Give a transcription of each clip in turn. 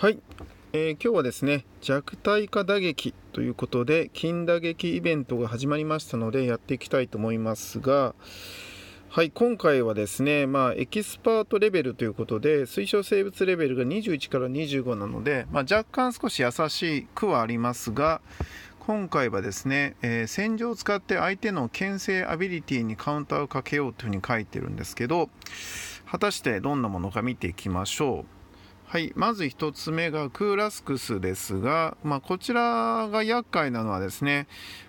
はい、えー、今日はですね弱体化打撃ということで金打撃イベントが始まりましたのでやっていきたいと思いますがはい今回はですねまあエキスパートレベルということで推奨生物レベルが21から25なので、まあ、若干少し優しくはありますが今回はですね、えー、戦場を使って相手の牽制アビリティにカウンターをかけようというふうに書いてるんですけど果たしてどんなものか見ていきましょう。はい、まず1つ目がクーラスクスですが、まあ、こちらが厄介なのはですね、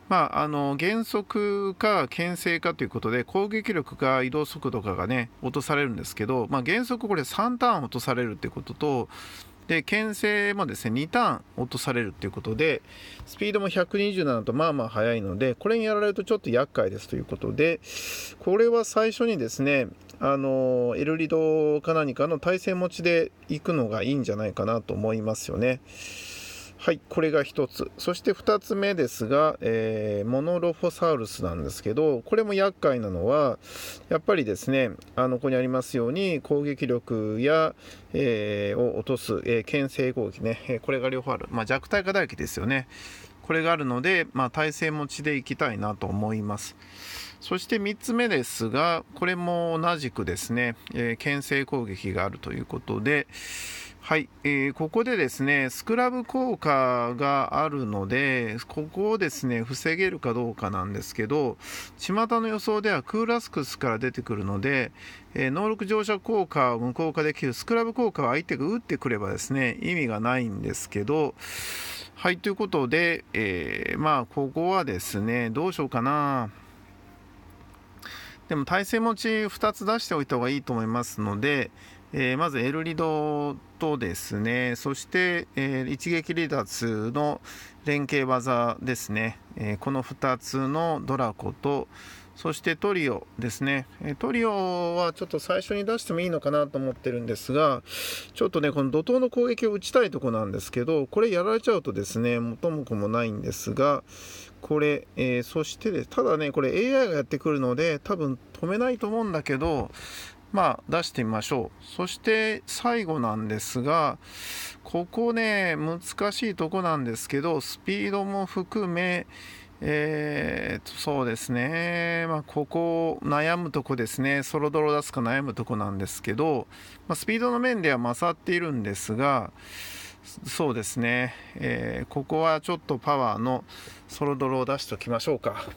まあ、あの減速か牽制かということで攻撃力か移動速度かがね落とされるんですけど、まあ、原則これ3ターン落とされるということとで牽制もですね2ターン落とされるということでスピードも127とまあまあ速いのでこれにやられるとちょっと厄介ですということでこれは最初にですねあのエルリドか何かの対戦持ちで行くのがいいんじゃないかなと思いますよね。はい、これが1つ。そして2つ目ですが、えー、モノロフォサウルスなんですけど、これも厄介なのは、やっぱりですね、あのここにありますように、攻撃力や、えー、を落とす、えー、牽制攻撃ね、これが両方ある、まあ、弱体化唾液ですよね。これがあるので、まあ、体勢持ちでいきたいなと思います。そして3つ目ですが、これも同じくですね、えー、牽制攻撃があるということで、はい、えー、ここでですね、スクラブ効果があるので、ここをですね、防げるかどうかなんですけど、巷の予想ではクーラスクスから出てくるので、えー、能力乗車効果を無効化できるスクラブ効果を相手が打ってくればですね、意味がないんですけど、はいということで、えー、まあここはですねどうしようかなでも体勢持ち2つ出しておいた方がいいと思いますので、えー、まずエルリドとですねそして、えー、一撃離脱の連携技ですね、えー、この2つのドラコとそしてトリオですね、えトリオはちょっと最初に出してもいいのかなと思ってるんですがちょっとねこの怒涛の攻撃を打ちたいとこなんですけどこれやられちゃうとですね元も子もないんですがこれ、えー、そしてただねこれ AI がやってくるので多分止めないと思うんだけどまあ、出してみましょうそして最後なんですがここね難しいとこなんですけどスピードも含めえー、そうですね、まあ、ここ悩むとこですねそろどろ出すか悩むとこなんですけど、まあ、スピードの面では勝っているんですがそうですね、えー、ここはちょっとパワーのそろどろを出しておきましょうか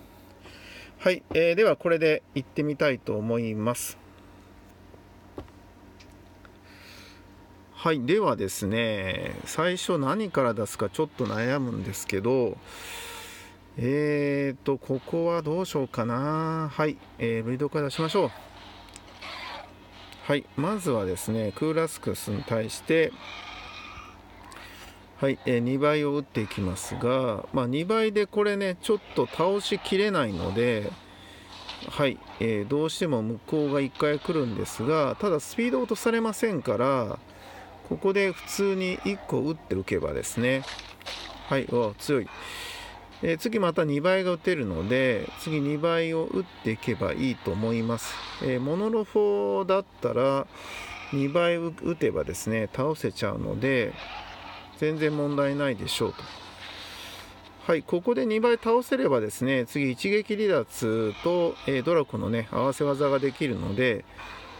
はい、えー、ではこれでいってみたいと思いますはい、ではですね、最初何から出すかちょっと悩むんですけど、えーと、ここはどうしようかな。はい、えー、ブリドから出しましょう。はい、まずはですね、クーラスクスに対して、はい、えー、2倍を打っていきますが、まあ、2倍でこれね、ちょっと倒しきれないので、はい、えー、どうしても向こうが1回来るんですが、ただスピード落とされませんから、ここで普通に1個打っておけばですねはいお強い、えー、次また2倍が打てるので次2倍を打っていけばいいと思います、えー、モノロフォだったら2倍打てばですね倒せちゃうので全然問題ないでしょうとはい、ここで2倍倒せればですね次一撃離脱と、えー、ドラコのね合わせ技ができるので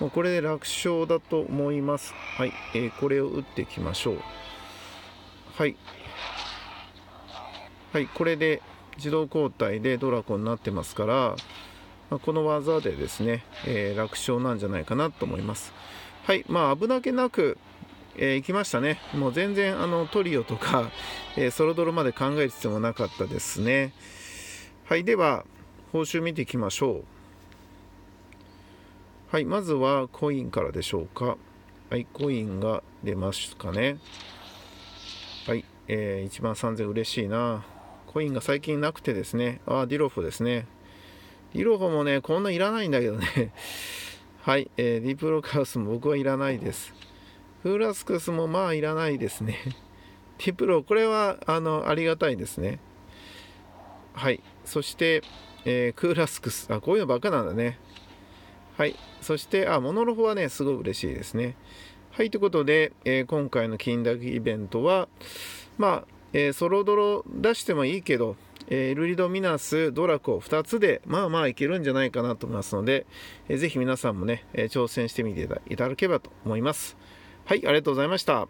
もうこれで楽勝だと思います。はい、えー、これを打っていきましょう。はい。はい、これで自動交代でドラコンになってますから、まあ、この技でですね、えー、楽勝なんじゃないかなと思います。はい、まあ危なげなく、えー、行きましたね。もう全然あのトリオとか、えー、ソロドロまで考える必要もなかったですね。はい、では報酬見ていきましょう。はい、まずはコインからでしょうか。はい、コインが出ますかね。はい、えー、1万3000嬉しいな。コインが最近なくてですね。あ、ディロフですね。ディロフもね、こんないらないんだけどね。はい、えー、ディプロカウスも僕はいらないです。フーラスクスもまあいらないですね。ディプロ、これはあのありがたいですね。はい、そして、えー、クーラスクス、あ、こういうのばっかなんだね。はい。そして、あ、モノロフはね、すごい嬉しいですね。はい。ということで、えー、今回の金額イベントは、まあ、えー、ソロドロ出してもいいけど、えー、ルリド・ミナス、ドラコ2つで、まあまあいけるんじゃないかなと思いますので、えー、ぜひ皆さんもね、え挑戦してみていただければと思います。はい、ありがとうございました。